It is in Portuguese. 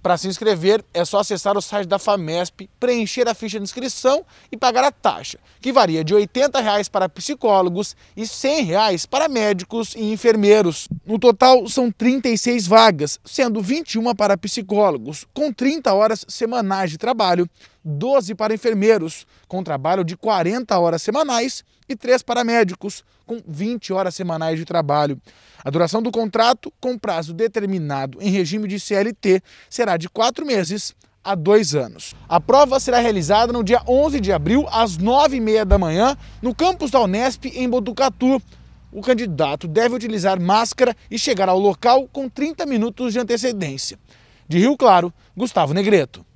Para se inscrever, é só acessar o site da FAMESP, preencher a ficha de inscrição e pagar a taxa, que varia de R$ 80 reais para psicólogos e R$ 100 reais para médicos e enfermeiros. No total, são 36 vagas, sendo 21 para psicólogos, com 30 horas semanais de trabalho, 12 para enfermeiros, com trabalho de 40 horas semanais, e 3 para médicos, com 20 horas semanais de trabalho. A duração do contrato, com prazo determinado em regime de CLT, será de 4 meses a 2 anos. A prova será realizada no dia 11 de abril, às 9h30 da manhã, no campus da Unesp, em Botucatu. O candidato deve utilizar máscara e chegar ao local com 30 minutos de antecedência. De Rio Claro, Gustavo Negreto.